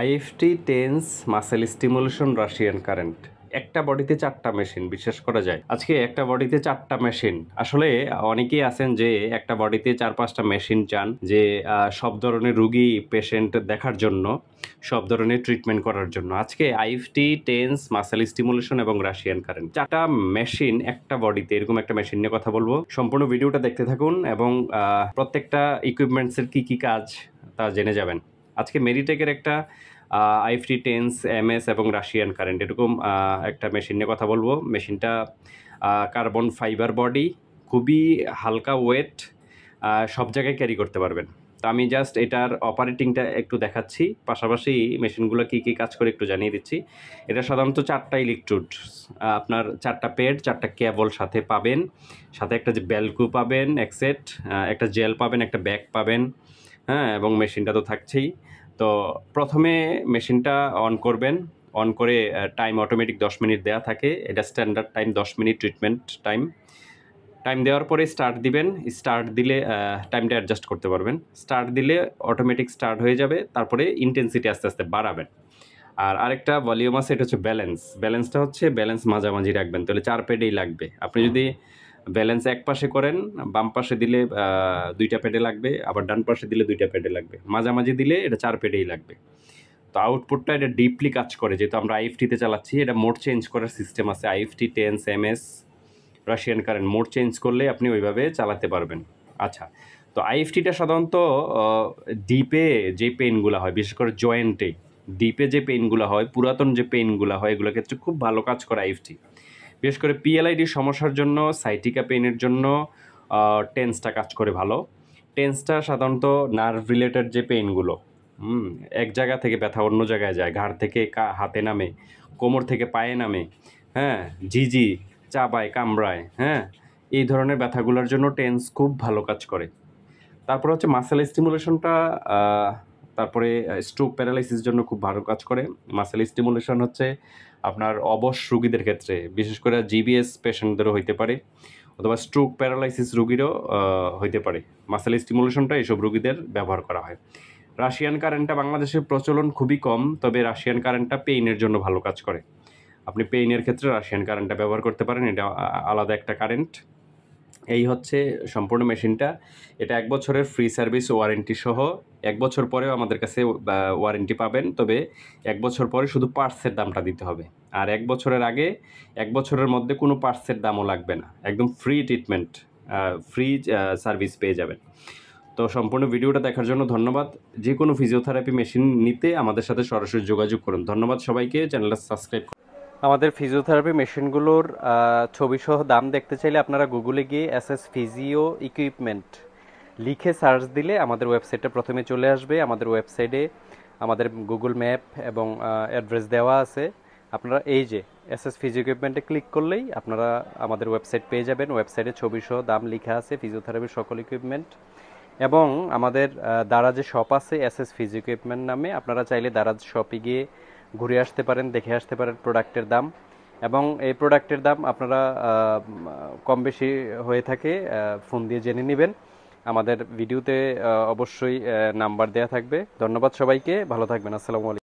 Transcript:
IFT TENS muscle stimulation Russian current একটা বডিতে চারটা মেশিন বিশ্বাস করা যায় আজকে একটা বডিতে চারটা মেশিন আসলে অনেকেই আছেন যে একটা বডিতে চার পাঁচটা মেশিন চান যে সব ধরনের রুগী পেশেন্ট দেখার জন্য সব ধরনের ট্রিটমেন্ট করার জন্য আজকে আইএফটি টেন্স মাসেল স্টিমুলেশন এবং রাশিয়ান কারেন্ট চারটা মেশিন একটা বডিতে এরকম একটা মেশিন নিয়ে কথা বলবো সম্পূর্ণ ভিডিওটা দেখতে থাকুন এবং প্রত্যেকটা ইকুইপমেন্টসের কি কি কাজ তা জেনে যাবেন আজকে মেডিটেকের একটা আইফ্রি টেন্স এম এস এবং রাশিয়ান কারেন্ট এরকম একটা মেশিন নিয়ে কথা বলবো মেশিনটা কার্বন ফাইবার বডি খুবই হালকা ওয়েট সব জায়গায় ক্যারি করতে পারবেন তো আমি জাস্ট এটার অপারেটিংটা একটু দেখাচ্ছি পাশাপাশি মেশিনগুলো কী কী কাজ করে একটু জানিয়ে দিচ্ছি এটা সাধারণত চারটা ইলেকট্রোড আপনার চারটা পেড চারটা ক্যাবল সাথে পাবেন সাথে একটা যে ব্যালকু পাবেন একসেট একটা জেল পাবেন একটা ব্যাগ পাবেন হ্যাঁ এবং মেশিনটা তো থাকছেই তো প্রথমে মেশিনটা অন করবেন অন করে টাইম অটোমেটিক দশ মিনিট দেওয়া থাকে এটা স্ট্যান্ডার্ড টাইম দশ মিনিট ট্রিটমেন্ট টাইম টাইম দেওয়ার পরে স্টার্ট দিবেন স্টার্ট দিলে টাইমটা অ্যাডজাস্ট করতে পারবেন স্টার্ট দিলে অটোমেটিক স্টার্ট হয়ে যাবে তারপরে ইন্টেন্সিটি আস্তে আস্তে বাড়াবেন আর আরেকটা ভলিউম আছে এটা হচ্ছে ব্যালেন্স ব্যালেন্সটা হচ্ছে ব্যালেন্স মাঝামাঝি রাখবেন তাহলে চার পেডেই লাগবে আপনি যদি ব্যালেন্স এক পাশে করেন বাম পাশে দিলে দুইটা পেটে লাগবে আবার ডান পাশে দিলে দুইটা পেটে লাগবে মাঝামাঝি দিলে এটা চার পেটেই লাগবে তো আউটপুটটা এটা ডিপলি কাজ করে যেহেতু আমরা আইএফটিতে চালাচ্ছি এটা মোড চেঞ্জ করার সিস্টেম আছে IFT TENS M S Russian current mode change করলে আপনি ওইভাবে চালাতে পারবেন আচ্ছা তো আইএফটিটা সাধারণত ডিপে যে পেনগুলো হয় বিশেষ করে জয়েন্টে ডিপে যে পেনগুলো হয় পুরাতন যে পেনগুলো হয় এগুলোর ক্ষেত্রে খুব ভালো কাজ করে আইএফটি বিশেষ করে পিএলআইডি সমস্যার জন্য সাইটিকা পেনের জন্য টেন্সটা কাজ করে ভালো টেন্সটা সাধারণত নার্ভ রিলেটেড যে পেনগুলো হুম এক জায়গা থেকে ব্যথা অন্য জায়গায় যায় ঘাড় থেকে কা হাতে নামে কোমর থেকে পায়ে নামে হ্যাঁ ঝিঝি চাবায় কামড়ায় হ্যাঁ এই ধরনের ব্যথাগুলোর জন্য টেন্স খুব ভালো কাজ করে তারপর হচ্ছে মাসেল স্টিমুলেশনটা তারপরে স্ট্রোক প্যারালাইসিস জন্য খুব ভালো কাজ করে মাসেল স্টিমুলেশন হচ্ছে আপনার অবশ রুগীদের ক্ষেত্রে বিশেষ করে জিবিএস পেশেন্টদেরও হইতে পারে অথবা স্ট্রোক প্যারালাইসিস রুগীরও হইতে পারে মাসেল স্টিমুলেশনটা এইসব রুগীদের ব্যবহার করা হয় রাশিয়ান কারেন্টটা বাংলাদেশের প্রচলন খুবই কম তবে রাশিয়ান কারেন্টটা পেইনের জন্য ভালো কাজ করে আপনি পেইনের ক্ষেত্রে রাশিয়ান কারেন্টটা ব্যবহার করতে পারেন এটা আলাদা একটা কারেন্ট এই হচ্ছে সম্পূর্ণ মেশিনটা এটা এক বছরের ফ্রি সার্ভিস ওয়ারেন্টি সহ এক বছর পরেও আমাদের কাছে ওয়ারেন্টি পাবেন তবে এক বছর পরে শুধু পার্টসের দামটা দিতে হবে আর এক বছরের আগে এক বছরের মধ্যে কোনো পার্টসের দামও লাগবে না একদম ফ্রি ট্রিটমেন্ট ফ্রি সার্ভিস পেয়ে যাবেন তো সম্পূর্ণ ভিডিওটা দেখার জন্য ধন্যবাদ যে কোনো ফিজিওথেরাপি মেশিন নিতে আমাদের সাথে সরাসরি যোগাযোগ করুন ধন্যবাদ সবাইকে চ্যানেলটা সাবস্ক্রাইব আমাদের ফিজিওথেরাপি মেশিনগুলোর ছবিসহ দাম দেখতে চাইলে আপনারা গুগলে গিয়ে এস এস ফিজিও ইকুইপমেন্ট লিখে সার্চ দিলে আমাদের ওয়েবসাইটটা প্রথমে চলে আসবে আমাদের ওয়েবসাইটে আমাদের গুগল ম্যাপ এবং অ্যাড্রেস দেওয়া আছে আপনারা এই যে এস এস ফিজিও ইকুইপমেন্টে ক্লিক করলেই আপনারা আমাদের ওয়েবসাইট পেয়ে যাবেন ওয়েবসাইটে ছবিসহ দাম লেখা আছে ফিজিওথেরাপির সকল ইকুইপমেন্ট এবং আমাদের দারাজে শপ আছে এস এস ফিজিও ইকুইপমেন্ট নামে আপনারা চাইলে দারাজ শপে গিয়ে ঘুরে আসতে পারেন দেখে আসতে পারেন প্রোডাক্টের দাম এবং এই প্রোডাক্টের দাম আপনারা কম বেশি হয়ে থাকে ফোন দিয়ে জেনে নেবেন আমাদের ভিডিওতে অবশ্যই নাম্বার দেয়া থাকবে ধন্যবাদ সবাইকে ভালো থাকবেন আসসালামু আলাইকুম